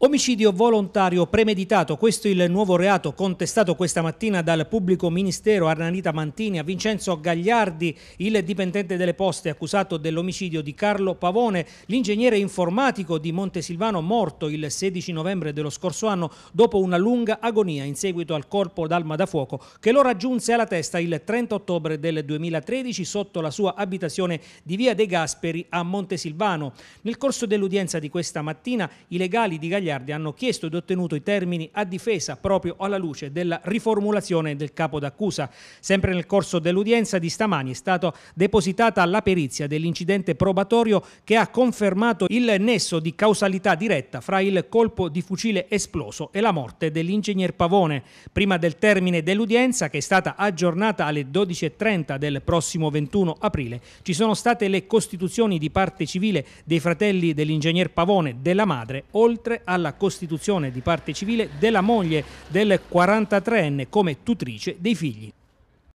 Omicidio volontario premeditato, questo è il nuovo reato contestato questa mattina dal pubblico ministero Arnanita Mantini a Vincenzo Gagliardi, il dipendente delle poste accusato dell'omicidio di Carlo Pavone, l'ingegnere informatico di Montesilvano morto il 16 novembre dello scorso anno dopo una lunga agonia in seguito al corpo d'alma da fuoco che lo raggiunse alla testa il 30 ottobre del 2013 sotto la sua abitazione di Via De Gasperi a Montesilvano. Nel corso dell'udienza di questa mattina i legali di Gagliardi Gagliardi hanno chiesto ed ottenuto i termini a difesa proprio alla luce della riformulazione del capo d'accusa. Sempre nel corso dell'udienza di stamani è stata depositata la perizia dell'incidente probatorio che ha confermato il nesso di causalità diretta fra il colpo di fucile esploso e la morte dell'ingegner Pavone. Prima del termine dell'udienza, che è stata aggiornata alle 12.30 del prossimo 21 aprile, ci sono state le costituzioni di parte civile dei fratelli dell'ingegner Pavone, della madre, oltre alla alla costituzione di parte civile della moglie del 43enne come tutrice dei figli.